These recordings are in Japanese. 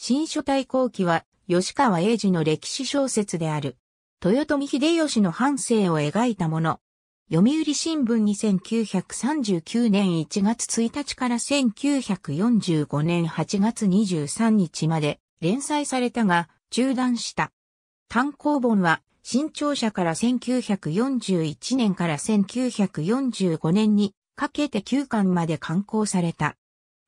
新書体後期は、吉川英治の歴史小説である。豊臣秀吉の半生を描いたもの。読売新聞2939年1月1日から1945年8月23日まで連載されたが中断した。単行本は新潮社から1941年から1945年にかけて9巻まで刊行された。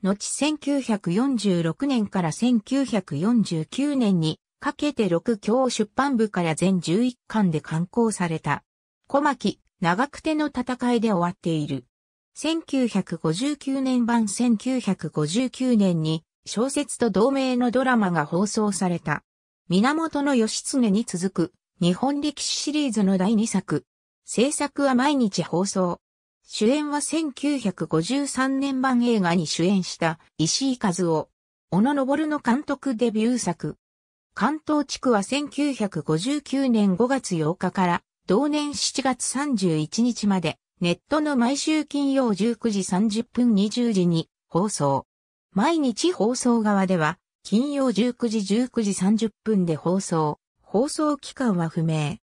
後1946年から1949年にかけて6教出版部から全11巻で刊行された。小牧、長久手の戦いで終わっている。1959年版1959年に小説と同名のドラマが放送された。源義経に続く日本歴史シリーズの第2作。制作は毎日放送。主演は1953年版映画に主演した石井和夫、小野昇の監督デビュー作。関東地区は1959年5月8日から同年7月31日までネットの毎週金曜19時30分20時に放送。毎日放送側では金曜19時19時30分で放送。放送期間は不明。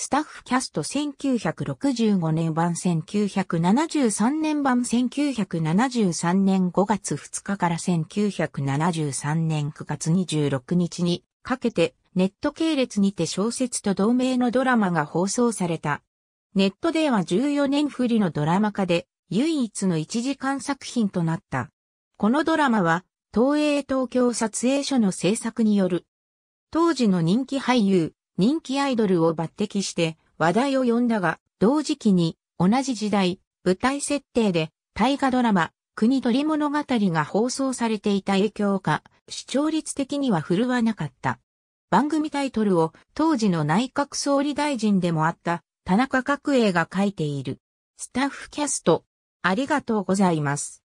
スタッフキャスト1965年版1973年版1973年5月2日から1973年9月26日にかけてネット系列にて小説と同名のドラマが放送された。ネットでは14年振りのドラマ化で唯一の1時間作品となった。このドラマは東映東京撮影所の制作による当時の人気俳優人気アイドルを抜擢して話題を呼んだが、同時期に同じ時代、舞台設定で大河ドラマ、国取物語が放送されていた影響か、視聴率的には振るわなかった。番組タイトルを当時の内閣総理大臣でもあった田中角栄が書いている。スタッフキャスト、ありがとうございます。